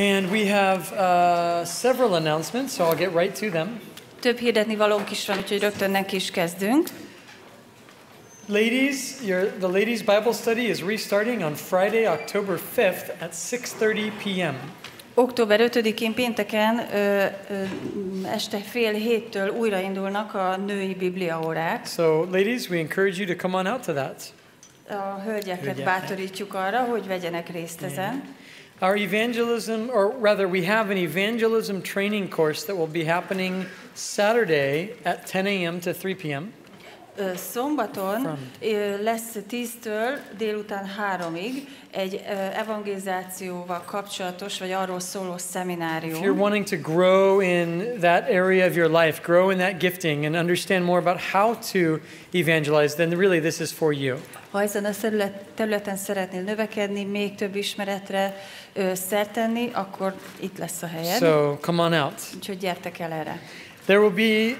And we have uh, several announcements, so I'll get right to them. Több hirdetni valónk is van, úgyhogy rögtön neki is kezdünk. Ladies, your, the ladies Bible study is restarting on Friday, October 5th at 6:30 p.m. Október 5-én pénteken ö, ö, este fél héttől újraindulnak a női Biblia órák. So, ladies, we encourage you to come on out to that. A hölgyeket Hölgyek. bátorítjuk arra, hogy vegyenek részt ezen. Yeah. Our evangelism, or rather, we have an evangelism training course that will be happening Saturday at 10 a.m. to 3 p.m. Szombaton lesz 10-től délután 3-ig egy evangelizációval kapcsolatos, vagy arról szóló szeminárium. If you're wanting to grow in that area of your life, grow in that gifting and understand more about how to evangelize, then really this is for you. Ha ezen a területen szeretnél növekedni, még több ismeretre szertenni, akkor itt lesz a helyed. So come on out. Úgyhogy gyertek el erre. There will be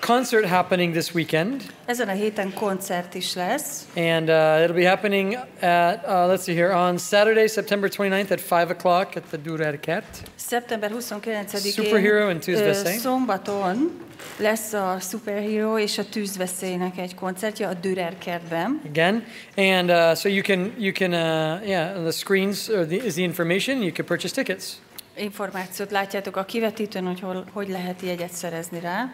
concert happening this weekend. Ezen a héten koncert is lesz. And uh, it'll be happening at, uh, let's see here, on Saturday, September 29th at 5 o'clock at the Durerket. September 29th. Superhero and Tuesday. Uh, szombaton lesz a Superhero és a tűzveszélynek egy koncertje a Dürerkertben. Again, and uh, so you can, you can, uh, yeah, on the screens or uh, the, is the information, you can purchase tickets. Információt látjátok a kivetítőn, hogy hol, hogy lehet jegyet szerezni rá.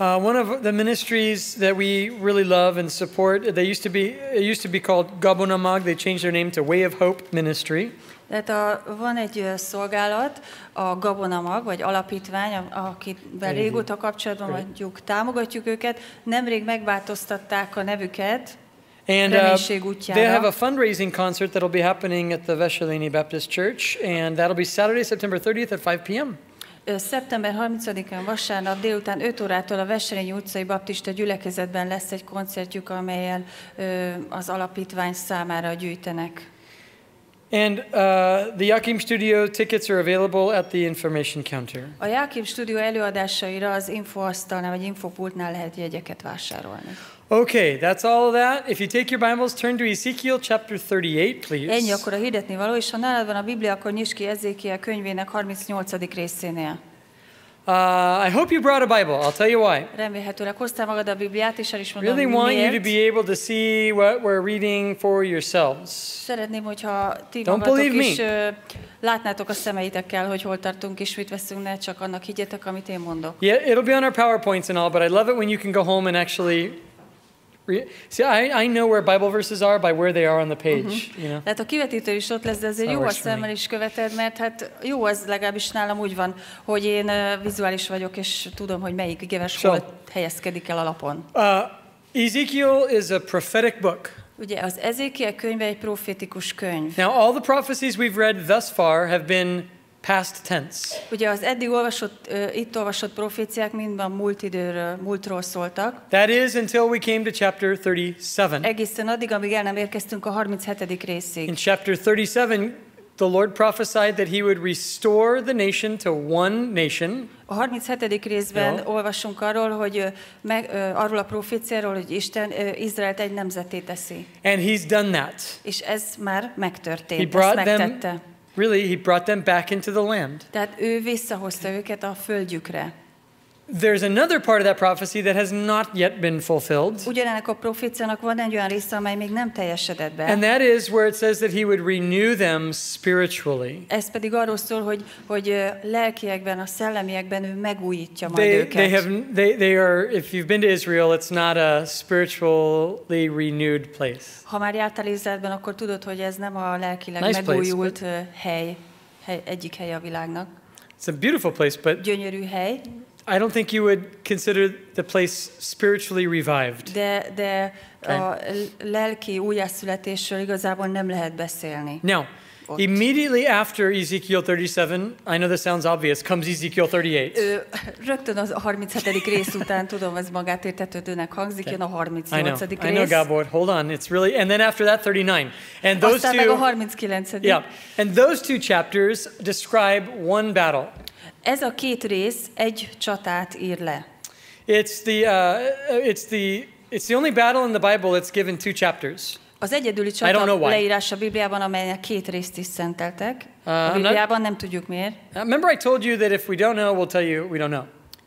Uh, one of the ministries that we really love and support, they used to be, it used to be called Gabonamag. They changed their name to Way of Hope Ministry. Tehát a, uh, van egy uh, szolgálat, a Gabonamag, vagy alapítvány, akivel régóta kapcsolatban vagyunk, támogatjuk őket. Nemrég megváltoztatták a nevüket. And uh, they have a fundraising concert that'll be happening at the Veshalini Baptist Church, and that'll be Saturday, September 30th at 5 p.m. Szeptember 30-án vasárnap délután 5 órától a Veselényi utcai baptista gyülekezetben lesz egy koncertjük, amelyel az alapítvány számára gyűjtenek. And uh, the Yakim Studio tickets are available at the information counter. A Yakim Studio előadásaira az infoasztalnál vagy infopultnál lehet jegyeket vásárolni. Okay, that's all of that. If you take your Bibles, turn to Ezekiel chapter 38, please. Ennyi akkor a hirdetni való, és ha nálad van a Biblia, akkor nyisd ki Ezekiel könyvének 38. részénél. Uh, I hope you brought a Bible. I'll tell you why. really want you to be able to see what we're reading for yourselves. Don't believe me. látnátok a szemeitekkel, hogy hol tartunk és mit veszünk, ne csak annak higgyetek, amit én mondok. Yeah, it'll be on our PowerPoints and all, but I love it when you can go home and actually See, I, I know where Bible verses are by where they are on the page. Uh-huh. You know? Tehát a kivetítő is ott lesz, de azért jó a szemmel is követed, mert hát jó az legalábbis nálam úgy van, hogy én uh, vizuális vagyok, és tudom, hogy melyik igéves so, hol helyezkedik el a lapon. Uh, Ezekiel is a prophetic book. Ugye az Ezékiel könyve egy profétikus könyv. Now all the prophecies we've read thus far have been past tense. Ugye az eddig olvasott, uh, itt olvasott proféciák mind a múlt időről, múltról szóltak. That is until we came to chapter 37. Egészen addig, amíg el nem érkeztünk a 37. részig. In chapter 37 the Lord prophesied that he would restore the nation to one nation. A 37. részben no. olvasunk arról, hogy meg, arról a proféciáról, hogy Isten Izraelt egy nemzeté teszi. And he's done that. És ez már megtörtént, he brought Them Really, he brought them back into the land. Tehát ő visszahozta őket a földjükre. There's another part of that prophecy that has not yet been fulfilled. a van egy olyan amely még nem teljesedett be. And that is where it says that he would renew them spiritually. pedig hogy hogy a szellemiekben ő megújítja majd they, őket. They have they they are if you've been to Israel, it's not a spiritually renewed place. Ha már akkor tudod, hogy ez nem a nice place, hely, hely a világnak. It's a beautiful place, but gyönyörű hely. I don't think you would consider the place spiritually revived. De, de a lelki újjászületésről igazából nem lehet beszélni. Now, ott. Immediately after Ezekiel 37, I know this sounds obvious, comes Ezekiel 38. rögtön az 37. rész után tudom, ez magát értetődőnek hangzik, okay. jön a 38. I know, I know, Gábor, hold on, it's really, and then after that 39. And those Aztán two, meg a 39. Yeah, and those two chapters describe one battle. Ez a két rész egy csatát ír le. It's the, uh, it's the, it's the only battle in the Bible that's given two chapters. Az egyedüli csata leírása a Bibliában, amelynek két részt is szenteltek. a uh, Bibliában nem tudjuk miért. Uh, remember I told you that if we don't know, we'll tell you we don't know.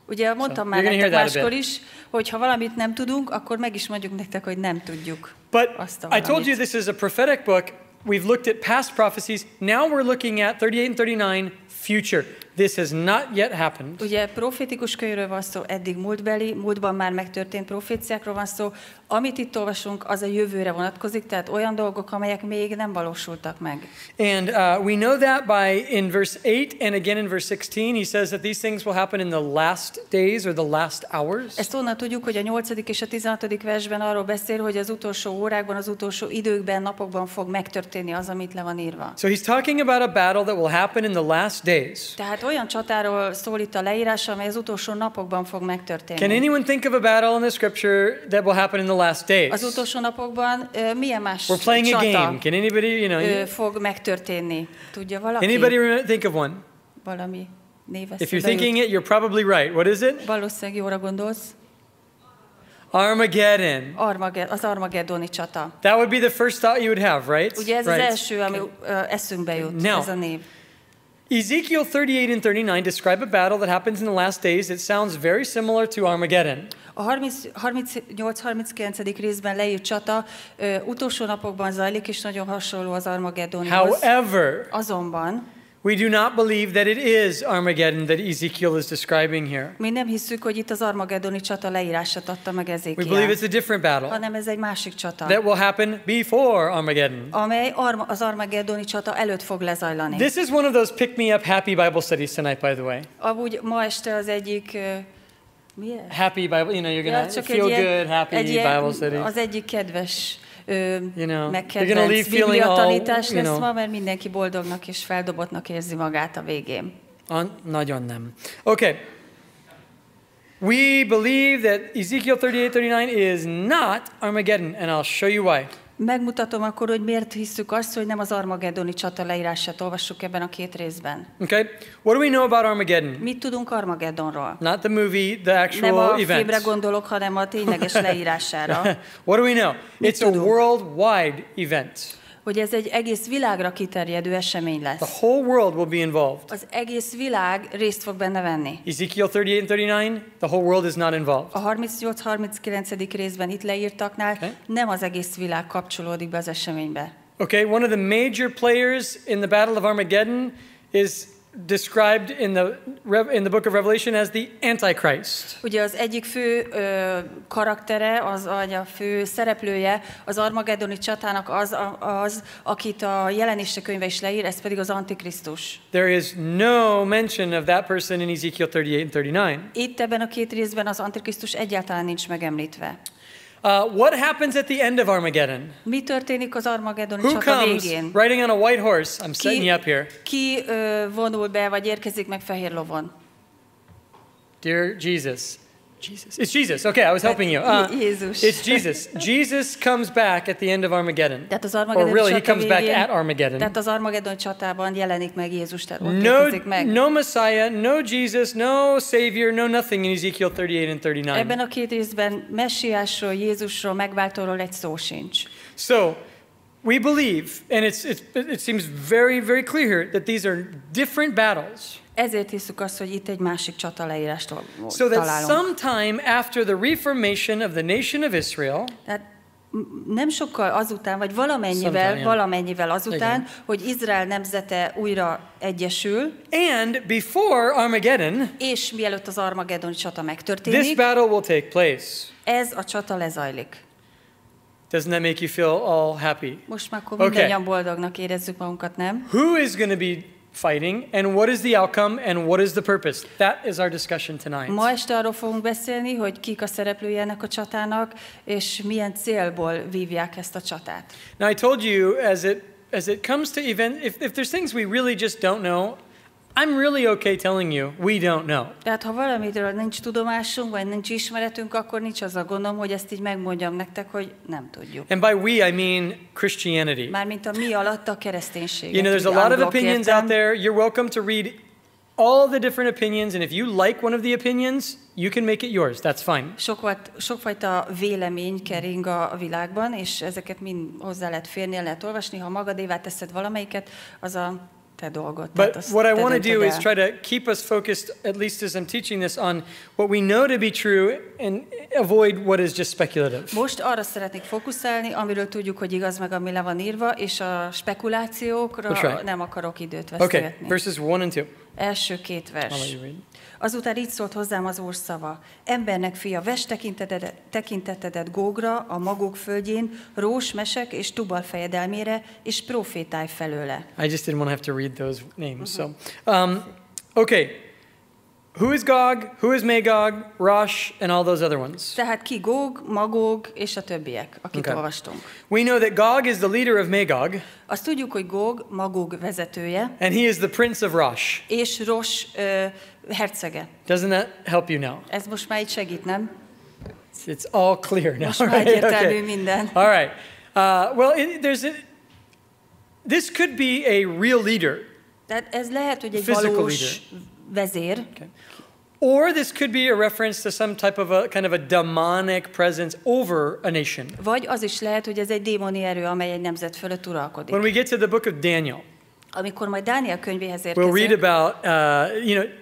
Ugye mondtam so, már nektek máskor is, hogy ha valamit nem tudunk, akkor meg is mondjuk nektek, hogy nem tudjuk But azt a valamit. I told you this is a prophetic book. We've looked at past prophecies. Now we're looking at 38 and 39 future. This has not yet happened. Ugye profétikus könyvről van szó, eddig múltbeli, múltban már megtörtént proféciákról van szó. Amit itt olvasunk, az a jövőre vonatkozik, tehát olyan dolgok, amelyek még nem valósultak meg. And uh, we know that by in verse 8 and again in verse 16 he says that these things will happen in the last days or the last hours. Ezt onnan tudjuk, hogy a 8. és a 16. versben arról beszél, hogy az utolsó órákban, az utolsó időkben, napokban fog megtörténni az, amit le van írva. So he's talking about a battle that will happen in the last days. Tehát olyan csatáról szól itt a leírás, amely az utolsó napokban fog megtörténni. Can anyone think of a battle in the scripture that will happen in the last days? Az utolsó napokban uh, milyen más We're playing csata a game. Can anybody, you know, uh, fog megtörténni? Tudja valaki? Anybody think of one? Valami név If you're thinking jut. it, you're probably right. What is it? Valószínűleg jóra gondolsz. Armageddon. Armageddon, az Armageddoni csata. That would be the first thought you would have, right? Ugye ez right. az első, ami okay. eszünkbe jut, Now, ez a név. Ezekiel 38 and 39 describe a battle that happens in the last days. It sounds very similar to Armageddon. A 38-39. részben leírt csata ö, utolsó napokban zajlik, és nagyon hasonló az Armageddonhoz. However, azonban, we do not believe that it is Armageddon that Ezekiel is describing here. Mi nem hisszük, hogy itt az Armageddoni csata leírását adta meg Ezékiel. We believe it's a different battle. Hanem ez egy másik csata. That will happen before Armageddon. Amely arma, az Armageddoni csata előtt fog lezajlani. This is one of those pick me up happy Bible studies tonight by the way. Amúgy ma este az egyik uh, Happy Bible, you know, you're gonna ja, feel good, happy Bible study. Az egyik kedves you know, megkedvenc biblia tanítás all, lesz know. ma, mert mindenki boldognak és feldobottnak érzi magát a végén. An nagyon nem. Okay. We believe that Ezekiel 38:39 is not Armageddon, and I'll show you why megmutatom akkor, hogy miért hiszük azt, hogy nem az Armageddoni csata leírását olvassuk ebben a két részben. Okay. What do we know about Armageddon? Mit tudunk Armageddonról? Not the movie, the actual event. Nem a events. filmre gondolok, hanem a tényleges leírására. What do we know? Mit It's a worldwide event hogy ez egy egész világra kiterjedő esemény lesz. The whole world will be involved. Az egész világ részt fog benne venni. Ezekiel 38 39, the whole world is not involved. A 38-39. részben itt leírtaknál okay. nem az egész világ kapcsolódik be az eseménybe. Okay, one of the major players in the Battle of Armageddon is described in the, in the book of Revelation as the Antichrist. Ugye az egyik fő ö, karaktere, az vagy a fő szereplője az Armageddoni csatának az, az, akit a jelenések könyve is leír, ez pedig az Antikrisztus. There is no mention of that person in Ezekiel 38 and 39. Itt ebben a két részben az Antikrisztus egyáltalán nincs megemlítve. Uh, what happens at the end of Armageddon? Mi történik az Who comes végén? riding on a white horse? I'm setting ki, you up here. Ki uh, vonul be, vagy érkezik meg fehér lovon? Dear Jesus, Jesus. It's Jesus. Okay, I was helping you. Uh, Jesus. It's Jesus. Jesus comes back at the end of Armageddon. Tehát Armageddon or really, he comes back at Armageddon. Armageddon csatában jelenik meg Jézus, tehát no, meg. No Messiah, no Jesus, no Savior, no nothing in Ezekiel 38 and 39. Ebben a két részben Messiásról, Jézusról, megváltóról egy szó sincs. So, we believe, and it's, it's, it seems very, very clear here, that these are different battles. ezért hiszük azt, hogy itt egy másik csata leírást So that sometime after the reformation of the nation of Israel, that nem sokkal azután, vagy valamennyivel, yeah. valamennyivel azután, Igen. hogy Izrael nemzete újra egyesül. And before Armageddon, és mielőtt az Armageddon csata megtörténik, this battle will take place. ez a csata lezajlik. Doesn't that make you feel all happy? Most már akkor okay. mindannyian boldognak érezzük magunkat, nem? Who is going to be fighting and what is the outcome and what is the purpose. That is our discussion tonight. Ma este arról fogunk beszélni, hogy kik a szereplői ennek a csatának és milyen célból vívják ezt a csatát. Now I told you as it as it comes to event, if if there's things we really just don't know I'm really okay telling you, we don't know. Tehát ha valamiről nincs tudomásunk, vagy nincs ismeretünk, akkor nincs az a gondom, hogy ezt így megmondjam nektek, hogy nem tudjuk. And by we, I mean Christianity. Mármint a mi alatt a kereszténység. You know, there's a lot of opinions out there. You're welcome to read all the different opinions, and if you like one of the opinions, you can make it yours. That's fine. Sokvat, sokfajta vélemény kering a világban, és ezeket mind hozzá lehet férni, lehet olvasni. Ha magadévá teszed valamelyiket, az a te dolgot. But azt, what I want to do is try to keep us focused, at least as I'm teaching this, on what we know to be true and avoid what is just speculative. Most arra szeretnék fókuszálni, amiről tudjuk, hogy igaz meg, ami le van írva, és a spekulációkra right. nem akarok időt vesztegetni. Okay, verses 1 and 2. Első két vers. I'll let you read. Azután így szólt hozzám az Úr szava. Embernek fia, ves tekintetedet, tekintetedet Gógra, a magok földjén, rós, mesek és tubal fejedelmére, és profétálj felőle. I just didn't want to have to read those names. Uh-huh. So, um, okay, Who is Gog? Who is Magog? Rosh and all those other ones. Tehát ki Gog, Magog és a többiek, akit okay. olvastunk. We know that Gog is the leader of Magog. Azt tudjuk, hogy Gog Magog vezetője. And he is the prince of Rosh. És Rosh uh, hercege. Doesn't that help you now? Ez most már így segít, nem? It's, it's all clear now. Most right? már egyértelmű okay. minden. All right. Uh, well, it, there's a, this could be a real leader. Tehát ez lehet, hogy egy Physical valós leader vezir. Okay. Or this could be a reference to some type of a kind of a demonic presence over a nation. Vagy az is lehet, hogy ez egy démoni erő, amely egy nemzet fölött uralkodik. When we get to the book of Daniel, amikor majd Dániel könyvéhez érkezünk. We'll read about, uh, you know,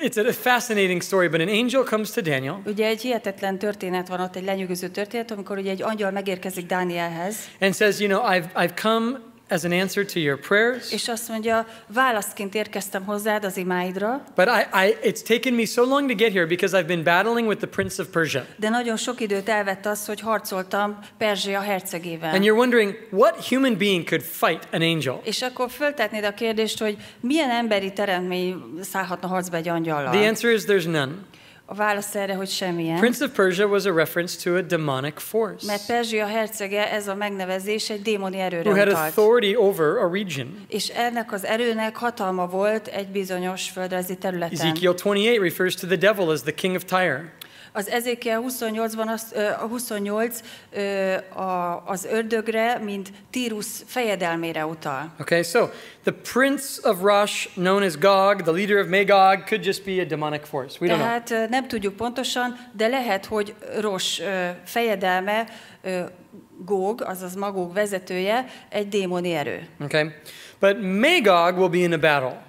it's a fascinating story, but an angel comes to Daniel. Ugye egy hihetetlen történet van ott, egy lenyűgöző történet, amikor ugye egy angyal megérkezik Dánielhez. And says, you know, I've, I've come as an answer to your prayers. És azt mondja, válaszként érkeztem hozzád az imáidra. But I, I, it's taken me so long to get here because I've been battling with the prince of Persia. De nagyon sok időt elvett az, hogy harcoltam Perzsia hercegével. And you're wondering what human being could fight an angel. És akkor föltetnéd a kérdést, hogy milyen emberi teremtmény szállhatna harcba egy angyallal. The answer is there's none. A válasz erre, hogy semmilyen. Prince of Persia was a reference to a demonic force. Mert Perzsia hercege, ez a megnevezés egy démoni erőre Who had authority over a region. És ennek az erőnek hatalma volt egy bizonyos földrajzi területen. Ezekiel 28 refers to the devil as the king of Tyre. Az Ezékiel 28-ban az, a 28 az ördögre, mint Tírus fejedelmére utal. Okay, so the prince of Rosh, known as Gog, the leader of Magog, could just be a demonic force. We Tehát don't know. nem tudjuk pontosan, de lehet, hogy Rosh fejedelme Gog, azaz Magog vezetője, egy démoni erő. Okay. But Magog will be in a battle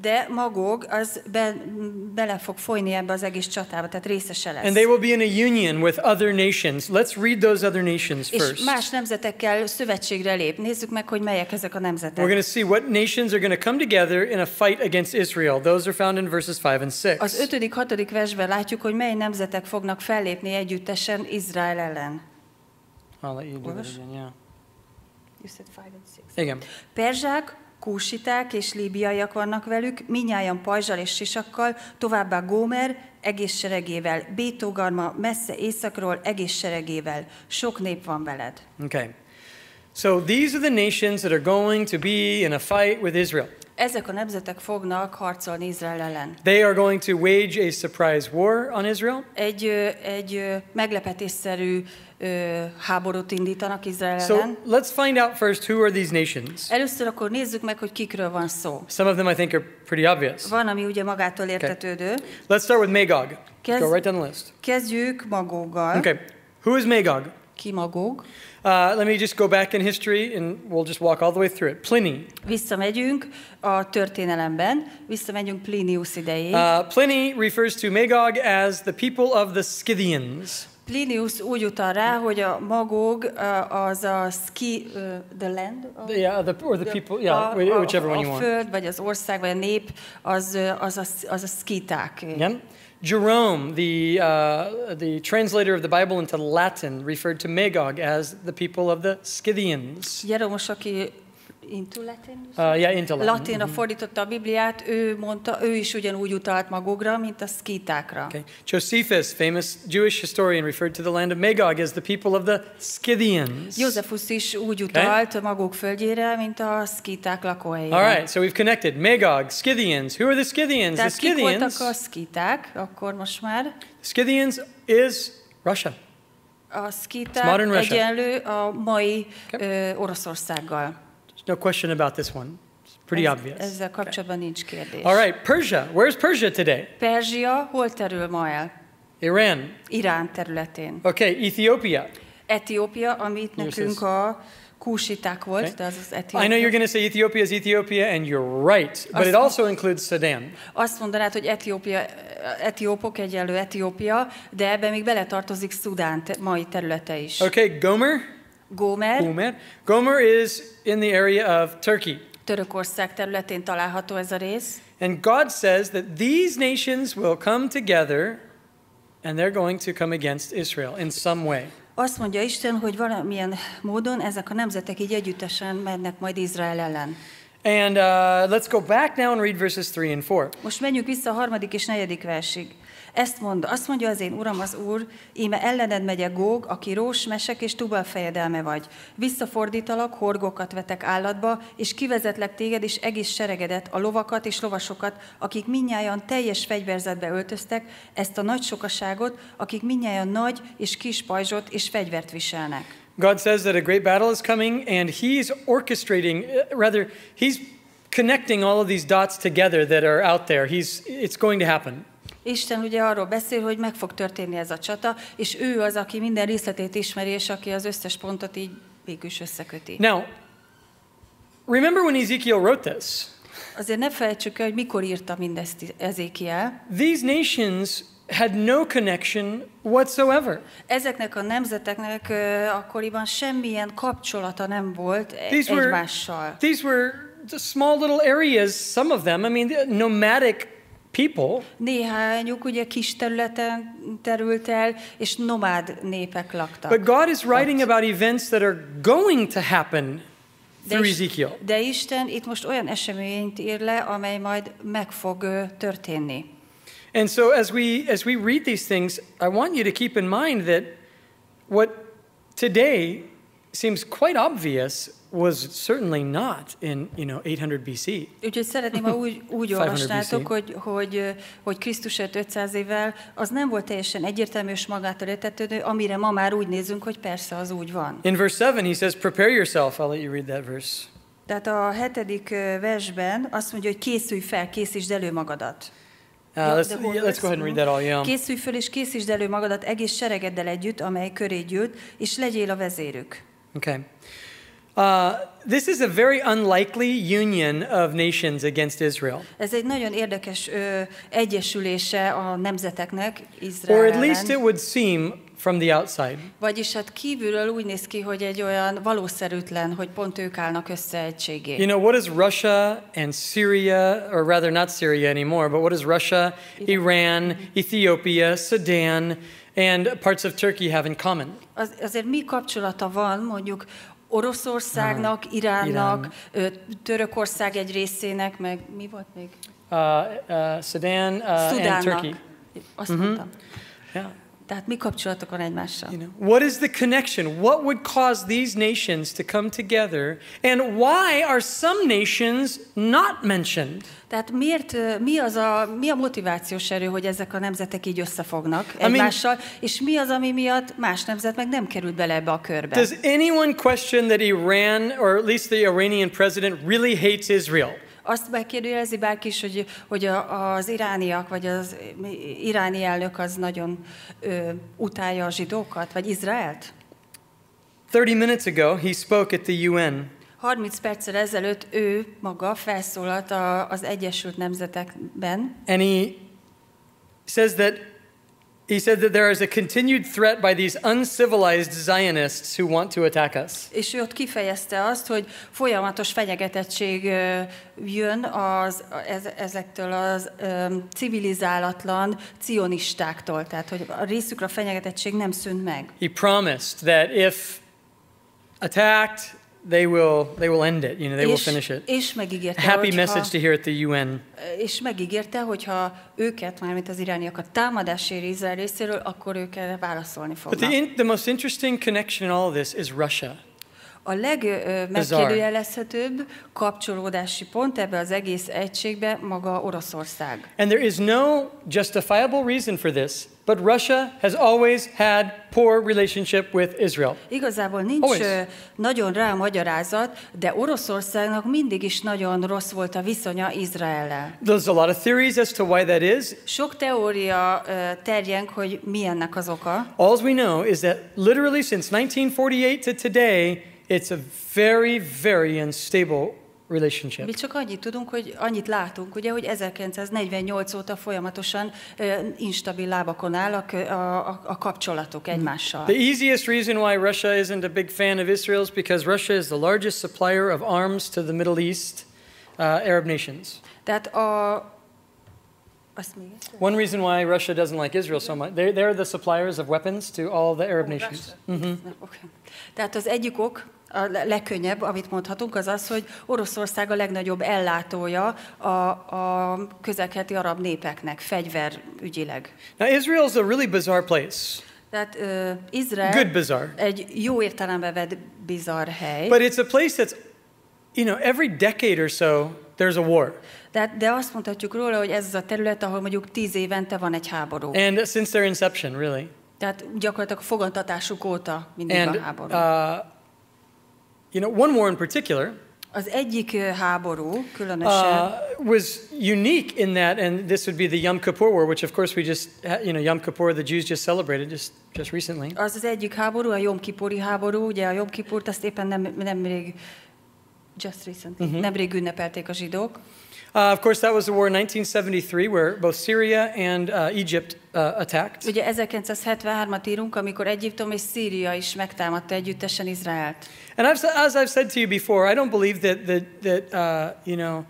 de Magog az be, bele fog folyni ebbe az egész csatába, tehát részese lesz. And they will be in a union with other nations. Let's read those other nations first. És más nemzetekkel szövetségre lép. Nézzük meg, hogy melyek ezek a nemzetek. We're going to see what nations are going to come together in a fight against Israel. Those are found in verses 5 and 6. Az 5. 6. versben látjuk, hogy mely nemzetek fognak fellépni együttesen Izrael ellen. I'll let you do that again, yeah. You said five and six. Igen. Perzsák, kúsiták és líbiaiak vannak velük, minnyáján pajzsal és sisakkal, továbbá Gómer, egész seregével, Bétogarma messze északról, egész seregével. Sok nép van veled. Okay. So these are the nations that are going to be in a fight with Israel. Ezek a nemzetek fognak harcolni Izrael ellen. They are going to wage a surprise war on Israel. Egy, egy meglepetésszerű uh, háborút indítanak Izrael ellen. So let's find out first who are these nations. Először akkor nézzük meg, hogy kikről van szó. Some of them I think are pretty obvious. Van, ami ugye magától értetődő. Okay. Let's start with Magog. Kezd, Go right down the list. Kezdjük Magoggal. Okay. Who is Magog? Ki Magog? Uh, let me just go back in history and we'll just walk all the way through it. Pliny. Visszamegyünk a történelemben, visszamegyünk Plinius idejéig. Uh, Pliny refers to Magog as the people of the Scythians. Plinius úgy utal rá, hogy a magog az a ski, uh, the land? A, yeah, the, or the people, yeah, a, whichever a, one you want. A föld, vagy az ország, vagy a nép, az, az, a, az a skiták. Yeah. Jerome, the, uh, the translator of the Bible into Latin, referred to Magog as the people of the Scythians. Jerome, aki Into Latin? Uh, yeah, into Latin. Latinra mm-hmm. fordította a Bibliát, ő mondta, ő is ugyanúgy utalt Magogra, mint a szkítákra. Okay. Josephus, famous Jewish historian, referred to the land of Magog as the people of the Scythians. Josephus is úgy utalt okay. magog földjére, mint a szkíták lakóhelyére. All right, so we've connected. Magog, Scythians. Who are the Scythians? Tehát the Scythians. Kik voltak a szkíták, akkor most már? The Scythians is Russia. A szkíták egyenlő a mai okay. uh, Oroszországgal. No question about this one. It's pretty ez, obvious. Ezzel kapcsolatban okay. nincs kérdés. All right, Persia. Where's Persia today? Perzsia hol terül ma el? Iran. Irán területén. Okay, Ethiopia. Etiópia, amit nekünk is. a kúsiták volt, okay. de az az Etiópia. I know you're going to say Ethiopia is Ethiopia, and you're right, azt but it also includes Sudan. Azt mondanád, hogy Etiópia, etiópok egyenlő Etiópia, de ebbe még beletartozik Szudán mai területe is. Okay, Gomer. Gomer. Gómer. Gomer is in the area of Turkey. Törökország területén található ez a rész. And God says that these nations will come together and they're going to come against Israel in some way. Azt mondja Isten, hogy valamilyen módon ezek a nemzetek így együttesen mennek majd Izrael ellen. And uh, let's go back now and read verses 3 and 4. Most menjünk vissza a harmadik és negyedik versig ezt mond, azt mondja az én uram az úr, íme ellened megye Góg, aki rós, mesek és tubal fejedelme vagy. Visszafordítalak, horgokat vetek állatba, és kivezetlek téged és egész seregedet, a lovakat és lovasokat, akik minnyáján teljes fegyverzetbe öltöztek, ezt a nagy sokaságot, akik minnyáján nagy és kis pajzsot és fegyvert viselnek. God says that a great battle is coming, and He's orchestrating, uh, rather, He's connecting all of these dots together that are out there. He's, it's going to happen. Isten ugye arról beszél, hogy meg fog történni ez a csata, és ő az, aki minden részletét ismeri, és aki az összes pontot így végül is összeköti. Now, remember when Ezekiel wrote this? Azért ne felejtsük el, hogy mikor írta mindezt Ezekiel? These nations had no connection whatsoever. Ezeknek a nemzeteknek uh, akkoriban semmilyen kapcsolata nem volt these egymással. Were, these were small little areas, some of them. I mean, nomadic people. Néhányuk ugye kis területen terült el, és nomád népek laktak. But God is writing about events that are going to happen through Ezekiel. de Isten itt most olyan eseményt ír le, amely majd meg fog történni. And so as we as we read these things, I want you to keep in mind that what today seems quite obvious was certainly not in, you know, 800 BC. Úgyhogy szeretném, ha úgy, úgy olvastátok, hogy, hogy, hogy Krisztus 500 évvel az nem volt teljesen egyértelmű és magától értetődő, amire ma már úgy nézünk, hogy persze az úgy van. In verse 7 he says, prepare yourself, I'll let you read that verse. Tehát a hetedik versben azt mondja, hogy készülj fel, készítsd elő magadat. Uh, let's, yeah, let's go ahead and read that all, yeah. Készülj fel és készítsd elő magadat egész seregeddel együtt, amely köré gyűlt, és legyél a vezérük. Okay. Uh, this is a very unlikely union of nations against Israel. Ez egy nagyon érdekes ö, egyesülése a nemzeteknek Izrael. Or at least it would seem from the outside. Vagyis hát kívülről úgy néz ki, hogy egy olyan valószerűtlen, hogy pont ők állnak össze egységé. You know, what is Russia and Syria, or rather not Syria anymore, but what is Russia, Iran, Ethiopia, Sudan, and parts of Turkey have in common? Az, azért mi kapcsolata van mondjuk Oroszországnak, Iránnak, Irán. Törökország egy részének, meg mi volt még? Uh, uh, Sudan, uh, Szudánnak. and Turkey. Azt mm-hmm. mondtam. Yeah. Tehát mi kapcsolatok van egymással? You know, what is the connection? What would cause these nations to come together? And why are some nations not mentioned? Tehát miért, mi, az a, mi a motivációs erő, hogy ezek a nemzetek így összefognak egymással, I mean, és mi az, ami miatt más nemzet meg nem került bele ebbe a körbe? Does anyone question that Iran, or at least the Iranian president, really hates Israel? Azt megkérdőjelezi bárki is, hogy, hogy a, az irániak, vagy az iráni elnök az nagyon ö, utálja a zsidókat, vagy Izraelt? 30 minutes ago he spoke at the UN. 30 perccel ezelőtt ő maga felszólalt az Egyesült Nemzetekben. And he says that He said that there is a continued threat by these uncivilized Zionists who want to attack us. És ő ott kifejezte azt, hogy folyamatos fenyegetettség jön az, ezektől az um, civilizálatlan cionistáktól, tehát hogy a részükre a fenyegetettség nem szűnt meg. He promised that if attacked they will, they will end it. You know, they és, will finish it. És megígérte, Happy hogyha, message to hear at the UN. Eh, és megígérte, hogyha őket, az irániakat támadás ér Izrael részéről, akkor ők erre válaszolni fognak. But the, in, the most interesting connection in all of this is Russia. a legmegkérdőjelezhetőbb kapcsolódási pont ebbe az egész egységbe maga Oroszország. And there is no justifiable reason for this, but Russia has always had poor relationship with Israel. Igazából nincs always. nagyon rá magyarázat, de Oroszországnak mindig is nagyon rossz volt a viszonya Izraellel. There's a lot of theories as to why that is. Sok teória terjeng, hogy mi ennek az oka. All we know is that literally since 1948 to today It's a very, very unstable relationship. Mi csak annyit tudunk, hogy annyit látunk, ugye, hogy 1948 óta folyamatosan uh, instabil lábakon áll a, a, a kapcsolatok egymással. The easiest reason why Russia isn't a big fan of Israel is because Russia is the largest supplier of arms to the Middle East uh, Arab nations. Tehát a One reason why Russia doesn't like Israel so much, they're, they're the suppliers of weapons to all the Arab oh, nations. Mm-hmm. Okay. Tehát az egyik ok, a legkönnyebb, amit mondhatunk, az az, hogy Oroszország a legnagyobb ellátója a, a közelkeleti arab népeknek fegyverügyileg. Now Israel is a really bizarre place. Tehát uh, Izrael Good bizarre. egy jó értelembe vett bizarr hely. But it's a place that's, you know, every decade or so there's a war. De, de azt mondhatjuk róla, hogy ez az a terület, ahol mondjuk tíz évente van egy háború. And since their inception, really. Tehát gyakorlatilag fogantatásuk óta mindig And, van háború. Uh, You know, one war in particular az egyik háború uh, különösen uh, was unique in that, and this would be the Yom Kippur War, which of course we just, you know, Yom Kippur the Jews just celebrated just just recently. Az az egyik háború, a Yom Kippuri háború, ugye a Yom Kippurt azt éppen nem nemrég just recently, mm-hmm. nemrég ünnepelték a zsidók. Uh, of course, that was the war in 1973, where both Syria and uh, Egypt attacked. Ugye 1973-at írunk, amikor Egyiptom és Szíria is megtámadta együttesen Izraelt. And I've, as I've said to you before, I don't believe that that that uh, you know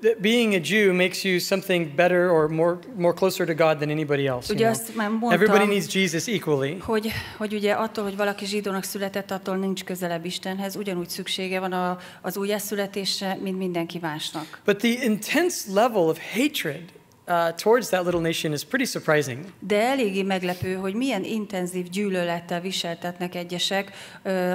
that being a Jew makes you something better or more more closer to God than anybody else. Ugye azt már mondtam, Everybody needs Jesus equally. Hogy hogy ugye attól, hogy valaki zsidónak született, attól nincs közelebb Istenhez, ugyanúgy szüksége van a, az újjászületésre, mint mindenki másnak. But the intense level of hatred uh, towards that little nation is pretty surprising. De eléggé meglepő, hogy milyen intenzív gyűlölettel viseltetnek egyesek uh,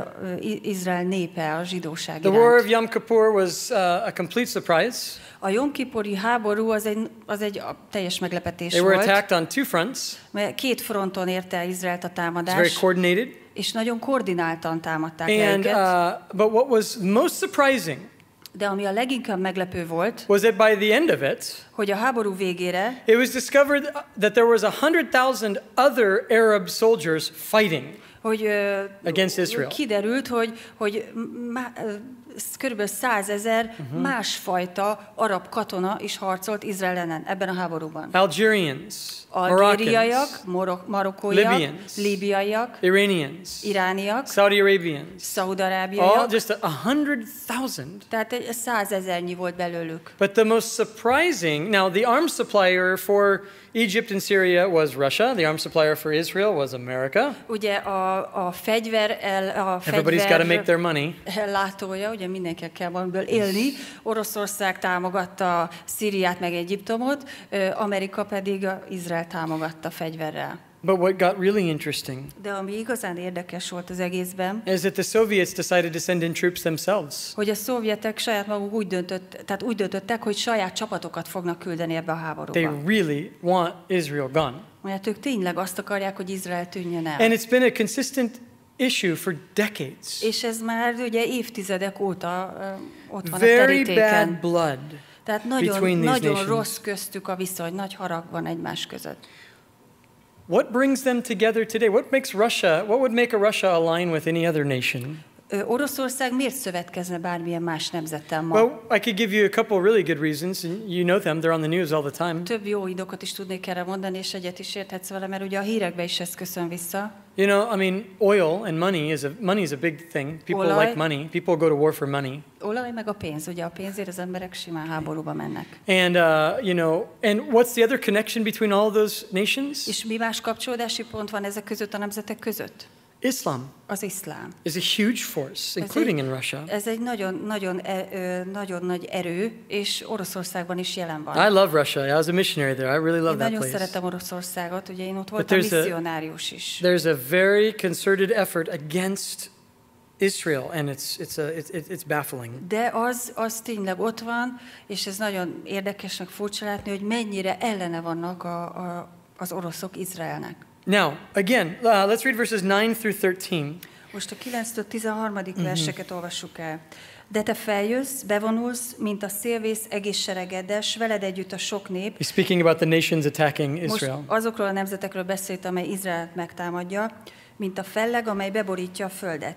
Izrael népe a zsidóság The iránt. War of Yom Kippur was uh, a complete surprise. A Yom Kippuri háború az egy, az egy teljes meglepetés They volt. were attacked on two fronts. Mert két fronton érte Izraelt a támadás. It's very coordinated. És nagyon koordináltan támadták And, őket. Uh, but what was most surprising De ami a leginkább meglepő volt, was that by the end of it, hogy a háború végére, it was discovered that there was a hundred thousand other Arab soldiers fighting hogy, uh, against Israel. Kiderült, hogy, hogy kb. 100 ezer uh-huh. másfajta arab katona is harcolt Izrael ellen ebben a háborúban. Algerians, Algériaiak, marokkóiak, Libyans, líbiaiak, Iranians, irániak, Saudi Arabians, Szaudarábiaiak. All just a hundred thousand. Tehát egy százezernyi volt belőlük. But the most surprising, now the arms supplier for Egypt and Syria was Russia. The arms supplier for Israel was America. Ugye a, a fegyver el, a Everybody's got to make their money. Látója, ugye ugye mindenki kell valamiből élni. Oroszország támogatta Szíriát meg Egyiptomot, Amerika pedig Izrael támogatta fegyverrel. But what got really interesting De ami igazán érdekes volt az egészben, is that the Soviets decided to send in troops themselves. hogy a szovjetek saját maguk úgy, döntött, tehát úgy döntöttek, hogy saját csapatokat fognak küldeni ebbe a háborúba. They really want Israel gone. Mert ők tényleg azt akarják, hogy Izrael tűnjön el. And it's been a consistent issue for decades. És ez már ugye évtizedek óta uh, ott van Very a Bad blood Tehát nagyon, nagyon rossz köztük a viszony, nagy harag van egymás között. What brings them together today? What makes Russia, what would make a Russia align with any other nation? Oroszország miért szövetkezne bármilyen más nemzettel ma? Well, I could give you a couple really good reasons. You know them, they're on the news all the time. Több jó indokat is tudnék erre mondani, és egyet is érthetsz vele, mert ugye a hírekbe is ezt köszön vissza. You know, I mean, oil and money is a money is a big thing. People Olaj, like money. People go to war for money. Olaj meg a pénz, ugye a pénzért az emberek simán háborúba mennek. And uh, you know, and what's the other connection between all those nations? És mi más kapcsolódási pont van ezek között a nemzetek között? Islam az iszlám. Is a huge force, including ez egy, in Russia. Ez egy nagyon, nagyon, er, nagyon nagy erő, és Oroszországban is jelen van. I love Russia. I was a missionary there. I really love én that nagyon place. szeretem Oroszországot, ugye én ott voltam is. There's a very concerted effort against Israel, and it's, it's, a, it's, it's baffling. De az, az tényleg ott van, és ez nagyon furcsa látni, hogy mennyire ellene vannak a, a, az oroszok Izraelnek. Now, again, uh, let's read verses 9 through 13. Most a 9 13. Mm-hmm. verseket olvassuk el. De te feljössz, bevonulsz, mint a szélvész egész veled együtt a sok nép. He's speaking about the nations attacking Israel. Most azokról a nemzetekről beszélt, amely Izraelt megtámadja, mint a felleg, amely beborítja a földet.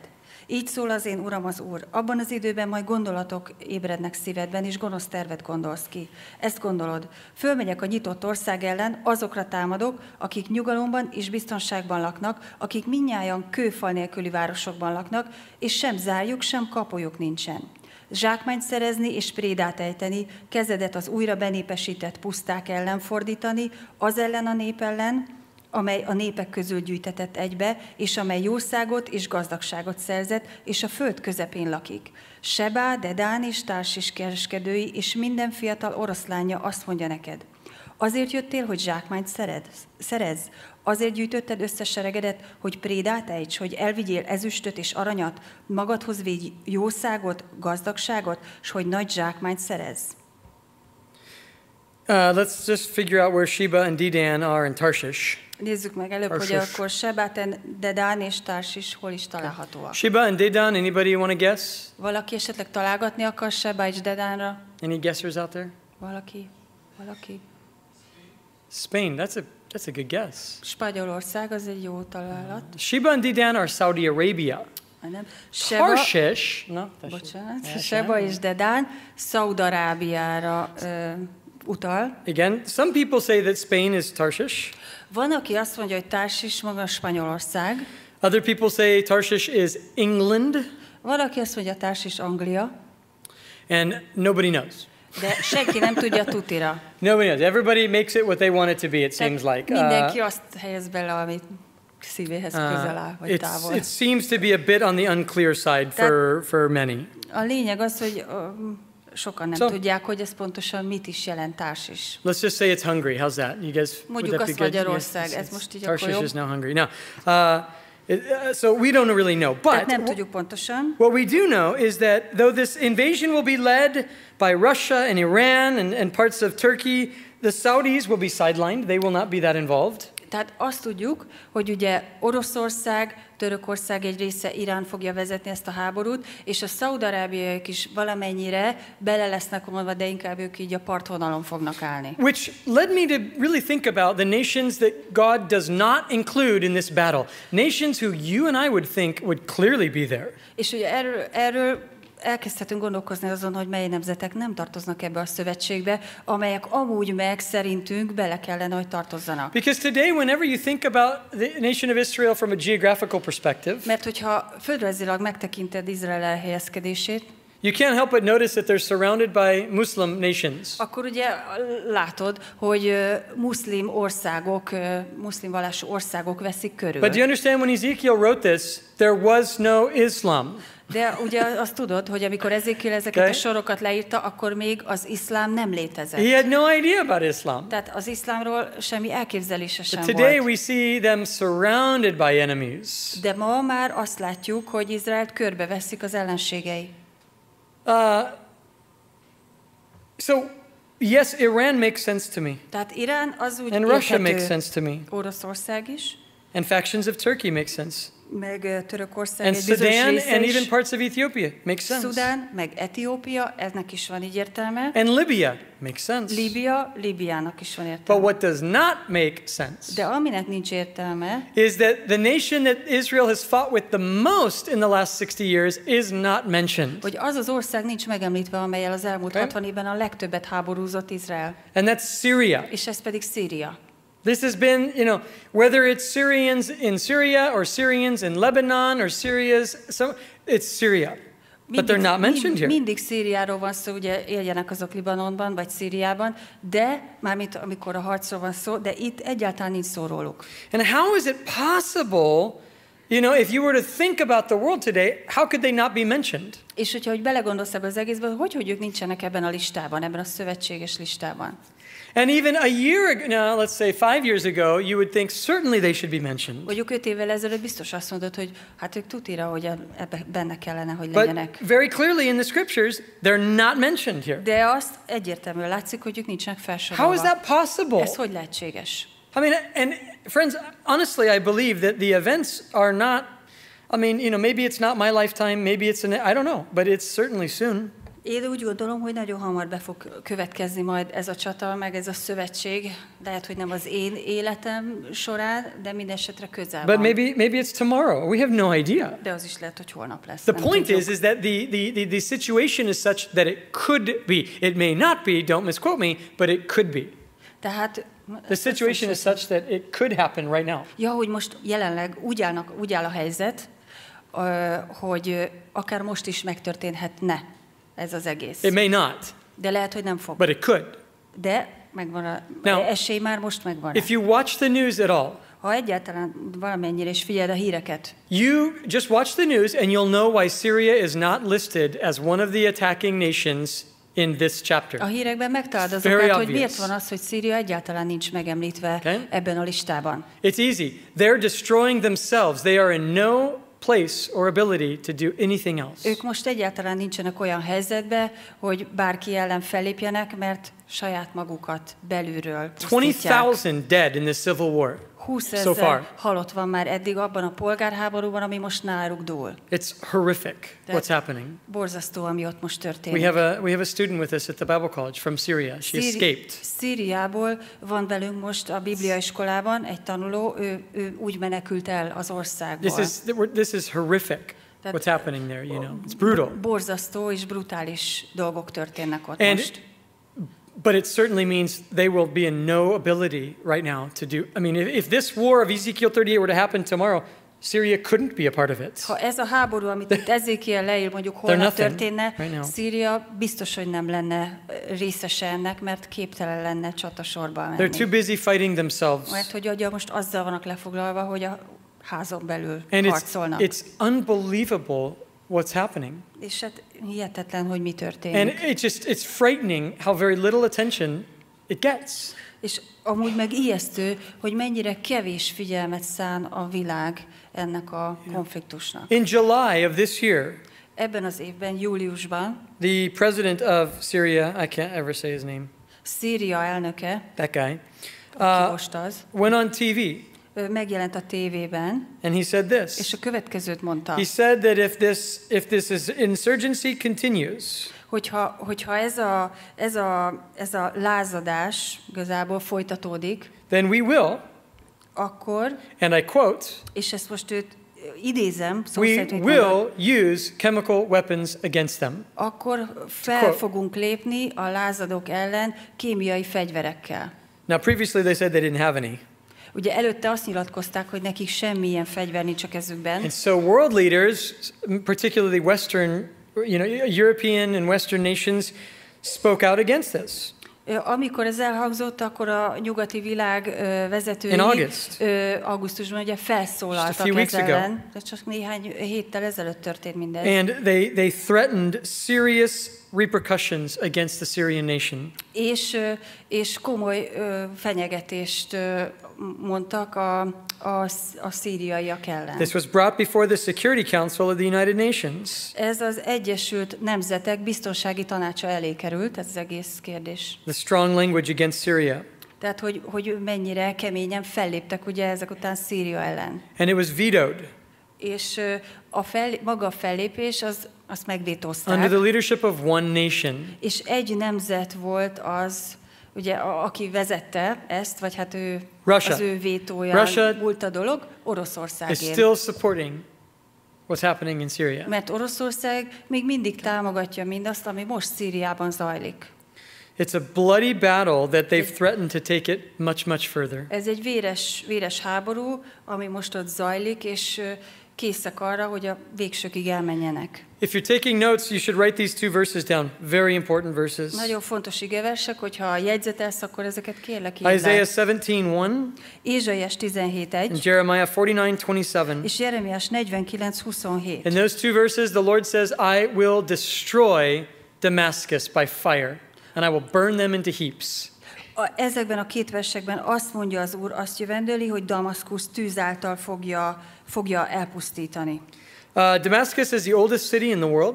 Így szól az én Uram az Úr. Abban az időben majd gondolatok ébrednek szívedben, és gonosz tervet gondolsz ki. Ezt gondolod. Fölmegyek a nyitott ország ellen, azokra támadok, akik nyugalomban és biztonságban laknak, akik minnyáján kőfal nélküli városokban laknak, és sem zárjuk, sem kapojuk nincsen zsákmányt szerezni és prédát ejteni, kezedet az újra benépesített puszták ellen fordítani, az ellen a nép ellen, amely a népek közül gyűjtetett egybe, és amely jószágot és gazdagságot szerzett, és a föld közepén lakik. Sebá, Dedán és társas kereskedői, és minden fiatal oroszlánya azt mondja neked, Azért jöttél, hogy zsákmányt szered, szerez? Azért gyűjtötted össze seregedet, hogy prédát ejts, hogy elvigyél ezüstöt és aranyat, magadhoz védj jószágot, gazdagságot, s hogy nagy zsákmányt szerez? Uh, let's just figure out where Sheba and Dedan are in Tarshish. Nézzük meg előbb, Tarshish. hogy akkor Sebaten, Dedán és Tarsis hol is találhatóak. Sheba and Dedan, anybody want to guess? Valaki esetleg találgatni akar Seba és Dedánra? Any guessers out there? Valaki, valaki. Spain, that's a that's a good guess. Spanyolország az egy jó találat. Uh, Sheba and Dedan are Saudi Arabia. Ah, nem. Tarshish, no, Bocsánat, Seba és Dedán Szaudarábiára. Uh, utal. Again, some people say that Spain is Tarsish. Van, aki azt mondja, hogy maga Spanyolország. Other people say Tarsish is England. Van, aki azt mondja, Anglia. And nobody knows. De senki nem tudja tutira. Nobody knows. Everybody makes it what they want it to be, it seems like. Mindenki uh, azt helyez bele, amit szívéhez uh, közel áll, vagy távol. It seems to be a bit on the unclear side for, for many. A lényeg az, hogy sokan nem so, tudják, hogy ez pontosan mit is jelent Tarsis. Let's just say it's hungry. How's that? You guys, Mondjuk that azt Magyarország, yes, ez most így akkor jobb. is now hungry. Now, uh, uh, so we don't really know, but what we do know is that though this invasion will be led by Russia and Iran and, and parts of Turkey, the Saudis will be sidelined. They will not be that involved. Tehát azt tudjuk, hogy ugye Oroszország, Törökország egy része Irán fogja vezetni ezt a háborút, és a Szaudarábiaiak is valamennyire bele lesznek vonva, de inkább ők így a partvonalon fognak állni. Which led me to really think about the nations that God does not include in this battle. Nations who you and I would think would clearly be there. És ugye erről, erről elkezdhetünk gondolkozni azon, hogy mely nemzetek nem tartoznak ebbe a szövetségbe, amelyek amúgy meg szerintünk bele kellene, hogy tartozzanak. Because today, whenever you think about the nation of Israel from a geographical perspective, mert hogyha földrajzilag megtekinted Izrael elhelyezkedését, You can't help but notice that they're surrounded by Muslim nations. Akkor ugye látod, hogy muszlim országok, muszlim vallású országok veszik körül. But do you understand when Ezekiel wrote this, there was no Islam. De ugye azt tudod, hogy amikor Ezékiel ezeket okay. a sorokat leírta, akkor még az iszlám nem létezett. He had no idea about Islam. Tehát az iszlámról semmi elképzelése sem today volt. we see them surrounded by enemies. De ma már azt látjuk, hogy Izraelt körbeveszik az ellenségei. Uh, so yes, Iran makes sense to me. Tehát Irán az úgy And Russia makes sense to me. Oroszország is. And factions of Turkey make sense meg Törökország and egy Sudan része and even parts of Ethiopia makes sense. Szudán, meg Etiópia, eznek is van így értelme. And Libya makes sense. Libya, Libyának is van értelme. But what does not make sense? De aminek nincs értelme. Is that the nation that Israel has fought with the most in the last 60 years is not mentioned. Hogy az az ország nincs megemlítve, amelyel az elmúlt okay. 60 évben a legtöbbet háborúzott Izrael. And that's Syria. És ez pedig Szíria. This has been, you know, whether it's Syrians in Syria or Syrians in Lebanon or Syria's, so it's Syria. Mindig, But they're not mentioned here. Mindig Szíriáról van szó, ugye éljenek azok Libanonban vagy Szíriában, de mármint amikor a harcról van szó, de itt egyáltalán nincs szó róluk. And how is it possible You know, if you were to think about the world today, how could they not be mentioned? És hogyha hogy belegondolsz ebbe az egészbe, hogy hogy ők nincsenek ebben a listában, ebben a szövetséges listában? And even a year ago, no, let's say five years ago, you would think certainly they should be mentioned. But very clearly in the scriptures, they're not mentioned here. How is that possible? I mean, and friends, honestly, I believe that the events are not I mean, you know, maybe it's not my lifetime, maybe it's an I don't know, but it's certainly soon. Én úgy gondolom, hogy nagyon hamar be fog következni majd ez a csata, meg ez a szövetség. Lehet, hogy nem az én életem során, de minden esetre közel van. But maybe, maybe it's tomorrow. We have no idea. De az is lehet, hogy holnap lesz. The point is, is that the, the, the, the situation is such that it could be. It may not be, don't misquote me, but it could be. Tehát The situation is such that it could happen right now. Ja, hogy most jelenleg úgy, állnak, úgy áll a helyzet, uh, hogy akár most is megtörténhetne ez az egész. It may not. De lehet, hogy nem fog. But it could. De megvan a Now, esély már most megvan. If you watch the news at all, ha egyáltalán valamennyire is figyeld a híreket. You just watch the news and you'll know why Syria is not listed as one of the attacking nations in this chapter. A hírekben megtalálod azokat, obvious. miért van az, hogy Szíria egyáltalán nincs megemlítve okay? ebben a listában. It's easy. They're destroying themselves. They are in no place or ability to do anything else. Ők most egyáltalán nincsenek olyan helyzetbe, hogy bárki ellen fellépjenek, mert saját magukat belülről 20,000 dead in the Civil War. 20 so far. halott van már eddig abban a polgárháborúban, ami most náluk dúl. It's horrific Tehát what's happening. Borzasztó, ami ott most történik. We have a we have a student with us at the Bible College from Syria. She Szíri- escaped. Szíriából van velünk most a Biblia iskolában egy tanuló, ő, ő úgy menekült el az országból. This is this is horrific. what's happening there, you know. It's brutal. Borzasztó és brutális dolgok történnek ott And most. but it certainly means they will be in no ability right now to do. I mean, if, if this war of Ezekiel 38 were to happen tomorrow, Syria couldn't be a part of it. Ha ez a háború, amit itt Ezékiel leír, mondjuk holnap történne, right Szíria biztos, hogy nem lenne részese ennek, mert képtelen lenne csatasorba menni. They're too busy fighting themselves. Mert hogy ugye most azzal vannak lefoglalva, hogy a házon belül And harcolnak. It's, it's unbelievable what's happening. És hát hihetetlen, hogy mi történik. And it just it's frightening how very little attention it gets. És amúgy meg ijesztő, hogy mennyire kevés figyelmet szán a világ ennek a konfliktusnak. In July of this year, ebben az évben, júliusban, the president of Syria, I can't ever say his name, Szíria elnöke, that guy, uh, went on TV megjelent a tévében. And he said this. És a következőt mondta. He said that if this if this is insurgency continues. Hogyha, hogyha ez, a, ez, a, ez a lázadás igazából folytatódik, then we will, akkor, and I quote, és ezt most őt idézem, szó we szerint, will mondan, use chemical weapons against them. Akkor fel quote. fogunk lépni a lázadók ellen kémiai fegyverekkel. Now previously they said they didn't have any. Ugye előtte azt nyilatkozták, hogy nekik semmilyen fegyver nincs a kezükben. And so world leaders, particularly Western, you know, European and Western nations spoke out against this. Amikor ez elhangzott, akkor a nyugati világ vezetői August. augusztusban ugye felszólaltak ez ellen, de csak néhány héttel ezelőtt történt minden. And they, they threatened serious repercussions against the Syrian nation. És, és komoly fenyegetést mondtak a, a, a szíriaiak ellen. This was brought before the Security Council of the United Nations. Ez az Egyesült Nemzetek Biztonsági Tanácsa elé került, ez az egész kérdés. The strong language against Syria. Tehát, hogy, hogy mennyire keményen felléptek ugye ezek után Szíria ellen. And it was vetoed. És a fel, maga a fellépés az azt megvétózták. Under the leadership of one nation. És egy nemzet volt az, ugye, a, aki vezette ezt, vagy hát ő Russia. az ő vétója Russia volt a dolog, Oroszország. Is still supporting what's happening in Syria. Mert Oroszország még mindig támogatja mindazt, ami most Szíriában zajlik. It's a bloody battle that they've threatened to take it much much further. Ez egy véres véres háború, ami most ott zajlik, és készek arra, hogy a végsőkig elmenjenek. If you're taking notes, you should write these two verses down. Very important verses. Nagyon fontos igeversek, hogyha jegyzetelsz, akkor ezeket kérlek írd Isaiah 17:1. Ézsaiás 17:1. Jeremiah 49:27. És Jeremiás 49:27. In those two verses the Lord says, I will destroy Damascus by fire, and I will burn them into heaps. A, ezekben a két versekben azt mondja az Úr, azt jövendőli, hogy Damaszkusz tűz által fogja fogja elpusztítani. Uh, Damascus is the oldest city in the world.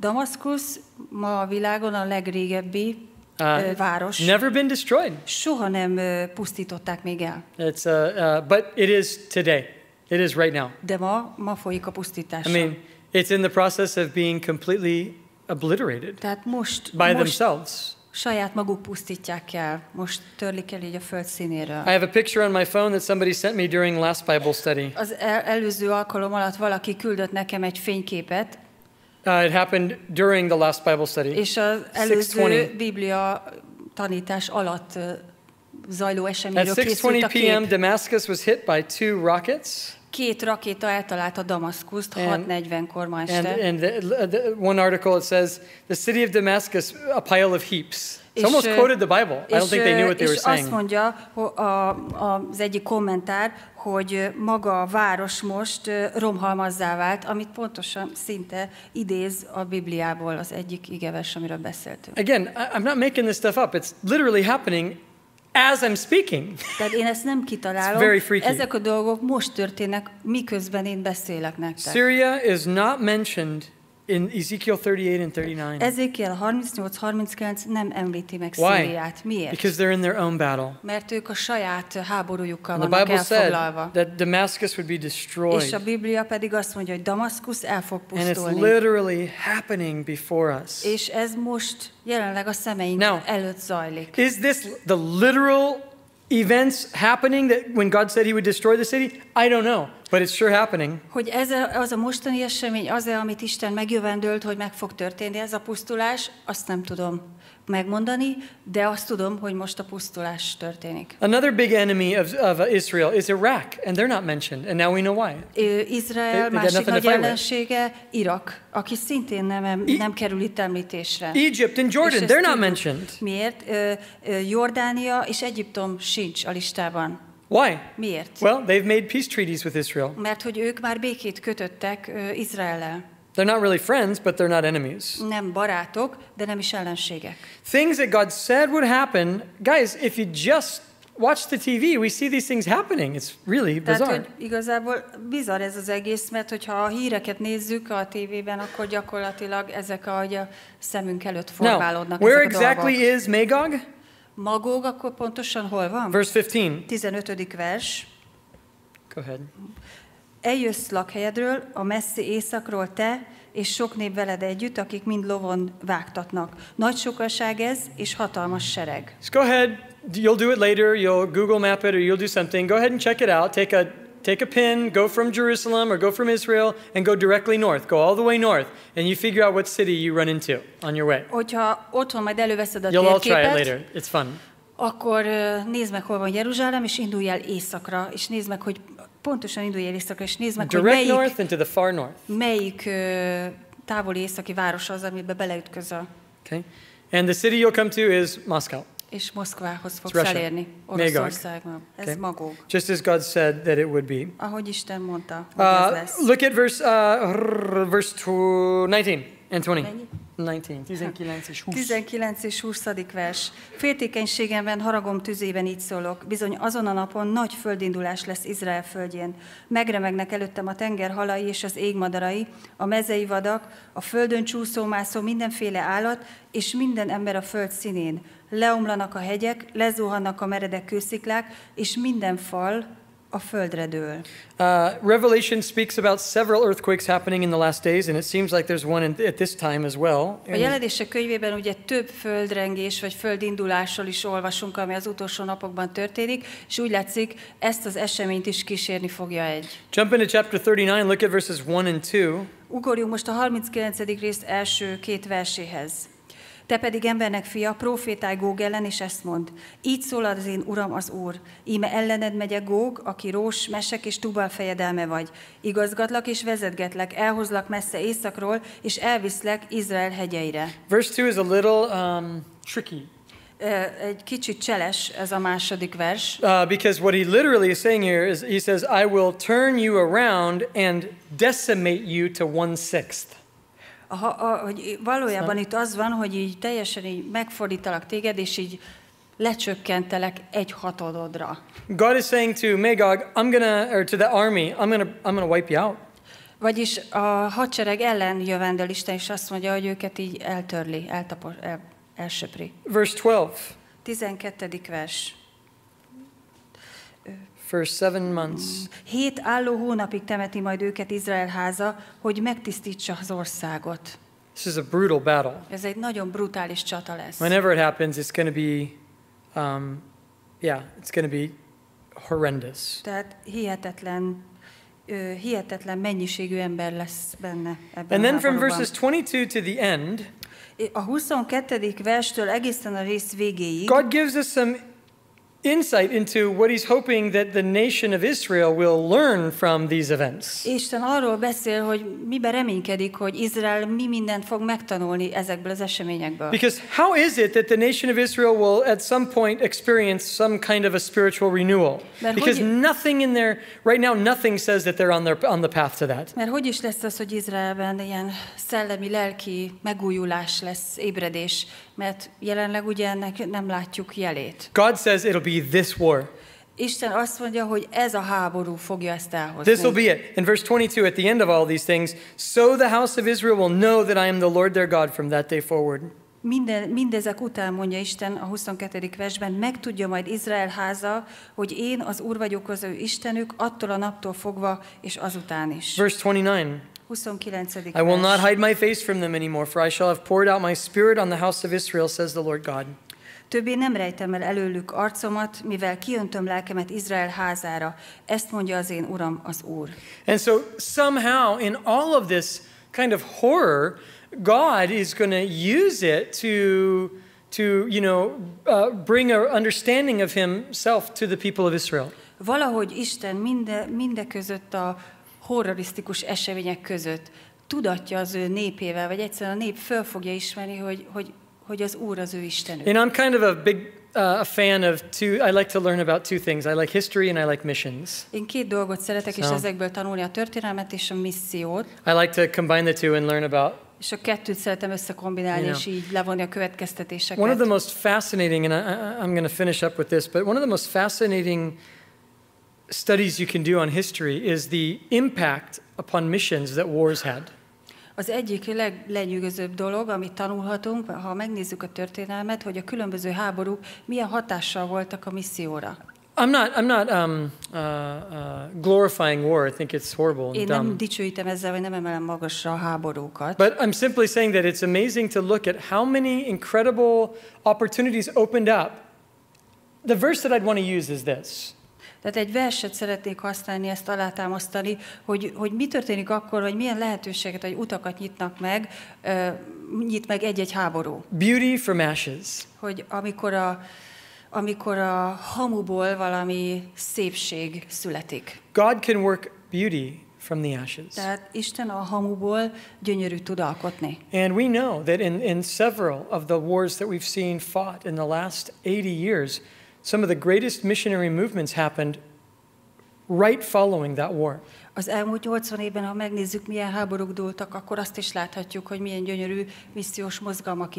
Damaskus ma a világon a legrégebbi uh, város. Never been destroyed. Soha nem pusztították még el. It's, uh, uh, but it is today. It is right now. De ma, ma folyik a pusztítás. I mean, it's in the process of being completely obliterated Tehát most, by most, themselves. saját maguk pusztítják el, most törlik el így a föld színéről. I have a picture on my phone that somebody sent me during last Bible study. Az el előző alkalom alatt valaki küldött nekem egy fényképet. Uh, it happened during the last Bible study. És az előző Biblia tanítás alatt zajló eseményről készült a kép. At 6:20 p.m. Damascus was hit by two rockets két rakéta a Damaszkuszt 6.40-kor ma este. And, and the, the, one article it says, the city of Damascus, a pile of heaps. It's almost quoted the Bible. I don't think they knew what they were saying. azt mondja a, a, az egyik kommentár, hogy maga a város most romhalmazzá vált, amit pontosan szinte idéz a Bibliából az egyik igevers, amiről beszéltünk. Again, I'm not making this stuff up. It's literally happening As I'm speaking. Tehát én ezt nem kitalálom. It's very freaky. Ezek a dolgok most történnek, miközben én beszélek nektek. Syria is not mentioned in Ezekiel 38 and 39. Ezékiel 38-39 nem említi meg Szíriát. Miért? Because they're in their own battle. Mert ők a saját uh, háborújukkal vannak the Bible elfoglalva. Said that Damascus would be destroyed. És a Biblia pedig azt mondja, hogy Damaszkusz el fog pusztulni. And it's literally happening before us. És ez most jelenleg a szemeink Now, előtt zajlik. Is this the literal events happening that when God said he would destroy the city? I don't know. But it's sure happening. Hogy ez a, az a mostani esemény, az -e, amit Isten megjövendölt, hogy meg fog történni ez a pusztulás, azt nem tudom megmondani, de azt tudom, hogy most a pusztulás történik. Another big enemy of, of Israel is Iraq, and they're not mentioned, and now we know why. Izrael they, they másik nagy ellensége Irak, aki szintén nem, e- nem kerül itt említésre. Egypt and Jordan, they're not mentioned. Miért? Jordánia és Egyiptom sincs a listában. Why? Miért? Well, they've made peace treaties with Israel. Mert hogy ők már békét kötöttek uh, Izraellel. They're not really friends, but they're not enemies. Nem barátok, de nem is ellenségek. Things that God said would happen, guys, if you just watch the TV, we see these things happening. It's really bizarre. Tehát, igazából bizarr ez az egész, mert hogyha a híreket nézzük a tévében, akkor gyakorlatilag ezek a, a szemünk előtt formálódnak Now, where exactly is Magog? magog, akkor pontosan hol van? Verse 15. 15. vers. Go ahead. Eljössz lakhelyedről, a messzi északról te, és sok nép veled együtt, akik mind lovon vágtatnak. Nagy sokaság ez, és hatalmas sereg. Just go ahead, you'll do it later, you'll Google map it, or you'll do something. Go ahead and check it out. Take a take a pin, go from Jerusalem or go from Israel and go directly north. Go all the way north and you figure out what city you run into on your way. You'll all try it later. It's fun. Akkor nézd meg, hol van Jeruzsálem, és indulj el északra, és nézd meg, hogy pontosan indulj el északra, és nézd meg, Direct hogy melyik, north into the far north. melyik távoli északi város az, amiben beleütközel. Okay. And the city you'll come to is Moscow. és Moszkvához fogsz Russia. elérni, Oroszországban. Okay. Ez magó. Just as God said that it would be. Ahogy Isten mondta, hogy uh, ez lesz. Look at verse, uh, verse 19 and 20. Mennyi? 19, és 20. 19 és 20. vers. Féltékenységemben, haragom tüzében így szólok. Bizony azon a napon nagy földindulás lesz Izrael földjén. Megremegnek előttem a tenger halai és az égmadarai, a mezei vadak, a földön csúszó-mászó mindenféle állat, és minden ember a föld színén. Leomlanak a hegyek, lezuhannak a meredek kősziklák, és minden fal, a földre dől. Uh, Revelation speaks about several earthquakes happening in the last days, and it seems like there's one in, at this time as well. A jelenések könyvében ugye több földrengés vagy földindulásról is olvasunk, ami az utolsó napokban történik, és úgy látszik, ezt az eseményt is kísérni fogja egy. Jump into chapter 39, look at verses 1 and 2. Ugorjunk most a 39. részt első két verséhez. Te pedig embernek fia, profétálj Góg ellen, és ezt mond. Így szól az én uram az úr. Íme ellened megyek Góg, aki rós, mesek és tubal fejedelme vagy. Igazgatlak és vezetgetlek, elhozlak messze északról, és elviszlek Izrael hegyeire. Verse 2 is a little um, tricky. egy kicsit cseles ez a második vers. Uh, because what he literally is saying here is he says, I will turn you around and decimate you to one sixth a, a, hogy valójában itt az van, hogy így teljesen így megfordítalak téged, és így lecsökkentelek egy hatododra. God is saying to Magog, I'm gonna, or to the army, I'm gonna, I'm gonna wipe you out. Vagyis a hadsereg ellen jövendel Isten, és azt mondja, hogy őket így eltörli, eltapos, el, elsöpri. Verse 12. 12. vers. for seven months. Hét álló hónapig temeti majd őket Izrael háza, hogy megtisztítsa az országot. This is a brutal battle. Ez egy nagyon brutális csata lesz. Whenever it happens, it's going to be, um, yeah, it's going to be horrendous. Tehát hihetetlen hihetetlen mennyiségű ember lesz benne ebben And then from verses 22 to the end, a 22. verstől egészen a rész végéig, God gives us some insight into what he's hoping that the nation of Israel will learn from these events. Isten arról beszél, hogy miben reménykedik, hogy Izrael mi mindent fog megtanulni ezekből az eseményekből. Because how is it that the nation of Israel will at some point experience some kind of a spiritual renewal? Mert Because hogy, nothing in there right now nothing says that they're on their on the path to that. Mert hogy is lesz az, hogy Izraelben ilyen szellemi lelki megújulás lesz, ébredés? mert jelenleg ugye ennek nem látjuk jelét. God says it'll be this war. Isten azt mondja, hogy ez a háború fogja ezt elhozni. This will be it. In verse 22 at the end of all these things, so the house of Israel will know that I am the Lord their God from that day forward. Minden, mindezek után mondja Isten a 22. versben, megtudja majd Izrael háza, hogy én az Úr vagyok az ő Istenük, attól a naptól fogva és azután is. Verse 29. I will not hide my face from them anymore, for I shall have poured out my spirit on the house of Israel, says the Lord God. Többé nem rejtem el előlük arcomat, mivel kiöntöm lelkemet Izrael házára. Ezt mondja az én Uram, az Úr. And so somehow in all of this kind of horror, God is going to use it to to, you know, uh, bring a understanding of himself to the people of Israel. Valahogy Isten minde, mindeközött a horrorisztikus események között tudatja az ő népével, vagy egyszerűen a nép föl fogja ismerni, hogy, hogy, hogy az Úr az ő Istenük. And I'm kind of a big uh, a fan of two, I like to learn about two things. I like history and I like missions. Én két dolgot szeretek, so, ezekből tanulni a történelmet és a missziót. I like to combine the two and learn about és a kettőt szeretem összekombinálni, you know, és így levonni a következtetéseket. One of the most fascinating, and I, I'm going to finish up with this, but one of the most fascinating studies you can do on history is the impact upon missions that wars had. Az egyik leg, dolog, amit tanulhatunk, ha megnézzük a történelmet, hogy a különböző háborúk milyen hatással voltak a misszióra. I'm not, I'm not um, uh, uh, glorifying war. I think it's horrible and Én nem dumb. dicsőítem ezzel, vagy nem emelem magasra a háborúkat. But I'm simply saying that it's amazing to look at how many incredible opportunities opened up. The verse that I'd want to use is this. Tehát egy verset szeretnék használni, ezt alátámasztani, hogy, hogy mi történik akkor, vagy milyen lehetőséget, vagy utakat nyitnak meg, uh, nyit meg egy-egy háború. Beauty from ashes. Hogy amikor a amikor a hamuból valami szépség születik. God can work beauty from the ashes. Tehát Isten a hamuból gyönyörű tud alkotni. And we know that in, in several of the wars that we've seen fought in the last 80 years, Some of the greatest missionary movements happened right following that war. Az elmúlt 80 évben, ha megnézzük, milyen háborúk dúltak, akkor azt is láthatjuk, hogy milyen gyönyörű missziós mozgalmak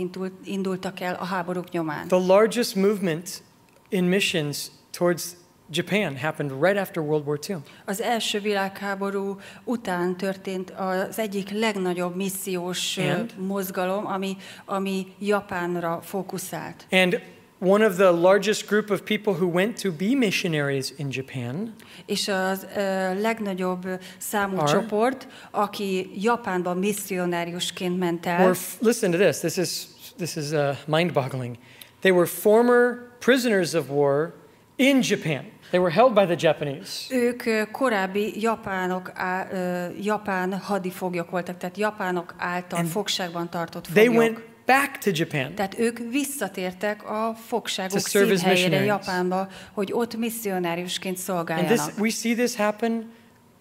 indultak el a háborúk nyomán. The largest movement in missions towards Japan happened right after World War II. Az első világháború után történt az egyik legnagyobb missziós And? mozgalom, ami ami Japánra fókuszált. And one of the largest group of people who went to be missionaries in Japan. És az uh, legnagyobb számú are, csoport, aki Japánba misszionáriusként ment el. Were, listen to this. This is this is uh, mind-boggling. They were former prisoners of war in Japan. They were held by the Japanese. Ők korábbi japánok, á, uh, japán hadifoglyok voltak, tehát japánok által and fogságban tartott foglyok. They went back to Japan. Tehát ők visszatértek a fogságok színhelyére Japánba, hogy ott misszionáriusként szolgáljanak. And this, we see this happen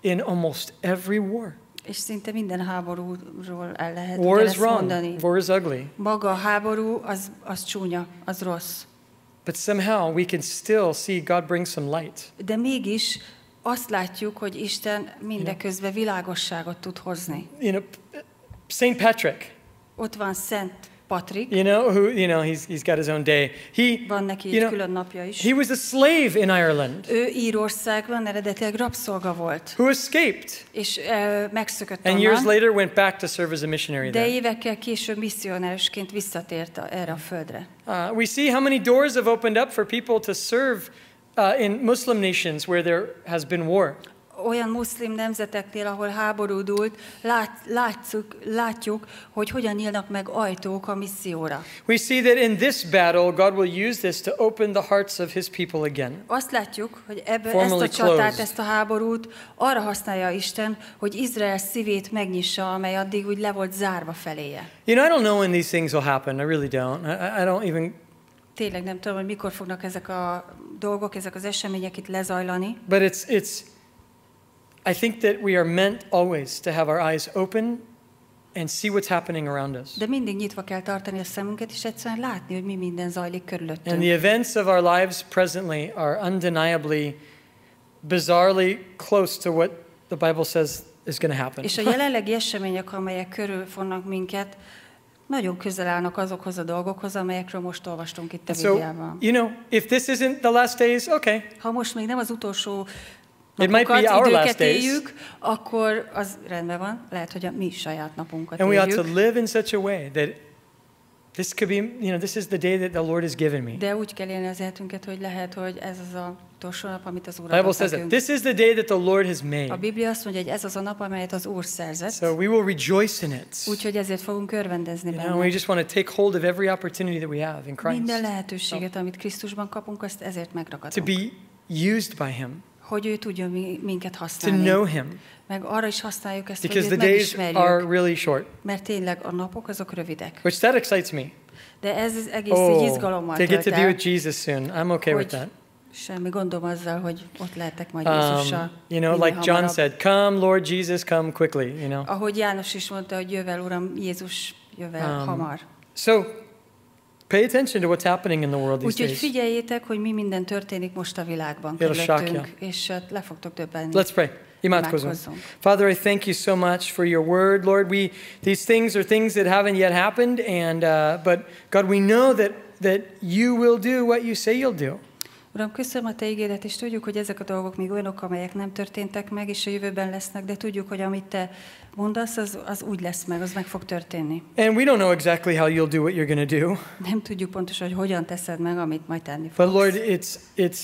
in almost every war. És szinte minden háborúról el lehet War is wrong. mondani. War is ugly. Maga a háború az, az csúnya, az rossz. But somehow we can still see God bring some light. De mégis azt látjuk, hogy Isten mindeközben világosságot tud hozni. You know, Saint Patrick. Ott van Szent Patrick. You know, who, you know, he's, he's got his own day. He, Van neki you know, külön napja is. He was a slave in Ireland. Ő Írországban eredetileg rabszolga volt. Who escaped. És uh, megszökött And years later went back to serve as a missionary there. De évekkel később misszionárusként visszatért erre a földre. Uh, we see how many doors have opened up for people to serve uh, in Muslim nations where there has been war. olyan muszlim nemzeteknél, ahol háború lát, látszuk, látjuk, hogy hogyan nyílnak meg ajtók a misszióra. We see that in this battle God will use this to open the hearts of his people again. Azt látjuk, hogy ebből ezt a csatát, closed. ezt a háborút arra használja Isten, hogy Izrael szívét megnyissa, amely addig úgy le volt zárva feléje. You know, I don't know when these things will happen. I really don't. I, I don't even Tényleg nem tudom, hogy mikor fognak ezek a dolgok, ezek az események itt lezajlani. But it's, it's I think that we are meant always to have our eyes open and see what's happening around us. De mindig nyitva kell tartani a szemünket, és egyszerűen látni, hogy mi minden zajlik körülöttünk. And the events of our lives presently are undeniably, bizarrely close to what the Bible says is going to happen. És a jelenlegi események, amelyek körül fognak minket, nagyon közel állnak azokhoz a dolgokhoz, amelyekről most olvastunk itt a so, Bibliában. You know, if this isn't the last days, okay. Ha most még nem az utolsó It might be our last days. akkor az rendben van, lehet, hogy a mi saját napunkat And éljük. we ought to live in such a way that this could be, you know, this is the day that the Lord has given me. De úgy kell élni az életünket, hogy lehet, hogy ez az a utolsó nap, amit az Úr Bible says that this is the day that the Lord has made. A Biblia azt mondja, hogy ez az a nap, amelyet az Úr szerzett. So we will rejoice in it. Úgyhogy ezért fogunk örvendezni you benne. Know, we just want to take hold of every opportunity that we have in Christ. Minden lehetőséget, amit Krisztusban kapunk, azt ezért megrakadunk. To be used by Him. hogy ő tudjon minket használni. To know him. Meg arra is használjuk ezt, Because hogy őt the days are really short. Mert tényleg a napok azok rövidek. Which that excites me. De ez egész oh, így izgalommal tölt get to be with Jesus soon. I'm okay with that. Semmi gondom azzal, hogy ott lehetek majd um, Jézussal. Um, you know, like hamarabb. John said, come Lord Jesus, come quickly, you know. Ahogy János is mondta, hogy jövel Uram Jézus, jövel um, hamar. So Pay attention to what's happening in the world these Úgyhogy days. figyeljétek, hogy mi minden történik most a világban körülöttünk, és le fogtok döbbenni. Let's pray. Imádkozunk. Father, I thank you so much for your word, Lord. We these things are things that haven't yet happened, and uh, but God, we know that that you will do what you say you'll do. Uram, köszönöm a Te ígéret, és tudjuk, hogy ezek a dolgok még olyanok, amelyek nem történtek meg, és a jövőben lesznek, de tudjuk, hogy amit Te mondasz, az, az úgy lesz meg, az meg fog történni. And we don't know exactly how you'll do what you're going do. Nem tudjuk pontosan, hogy hogyan teszed meg, amit majd tenni fogsz. But Lord, it's, it's,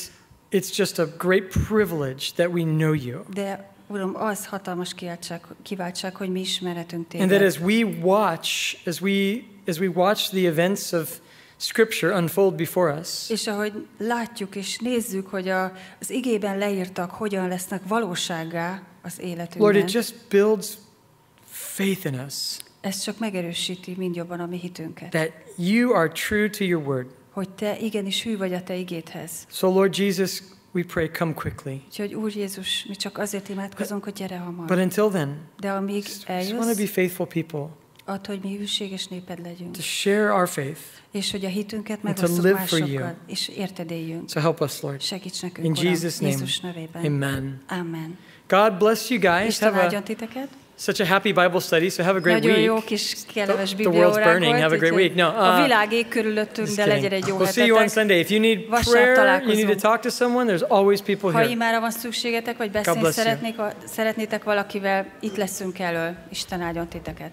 it's just a great privilege that we know you. De Uram, az hatalmas kiváltság, kiváltság hogy mi ismeretünk téged. And that as we watch, as we, as we watch the events of scripture unfold before us. És ahogy látjuk és nézzük, hogy a, az igében leírtak hogyan lesznek valósággá az életünkben. Lord, it just builds faith in us. Ez csak megerősíti mind jobban a mi hitünket. That you are true to your word. Hogy te igenis hű vagy a te igédhez. So Lord Jesus, we pray come quickly. Úgyhogy Úr Jézus, mi csak azért imádkozunk, hogy gyere hamar. But until then, De amíg eljössz, just want to be faithful people. Add, hogy mi hűséges néped legyünk. To share our faith. És hogy a hitünket megosztjuk másokkal. És érted éljünk. So help us, Lord. Segíts nekünk, In Jesus name. Jézus nevében. Amen. Amen. God bless you guys. Isten Have a... titeket. Such a happy Bible study, so have a great Nagyon week. Jó kis, kellemes the, the world's burning. Volt, have a great week. No, uh, a világ ég körülöttünk, de legyen egy jó We'll see you on Sunday. If you need prayer, you need to talk to someone, there's always people here. Ha imára van szükségetek, vagy beszélni szeretnék, szeretnétek valakivel, itt leszünk elől. Isten áldjon titeket.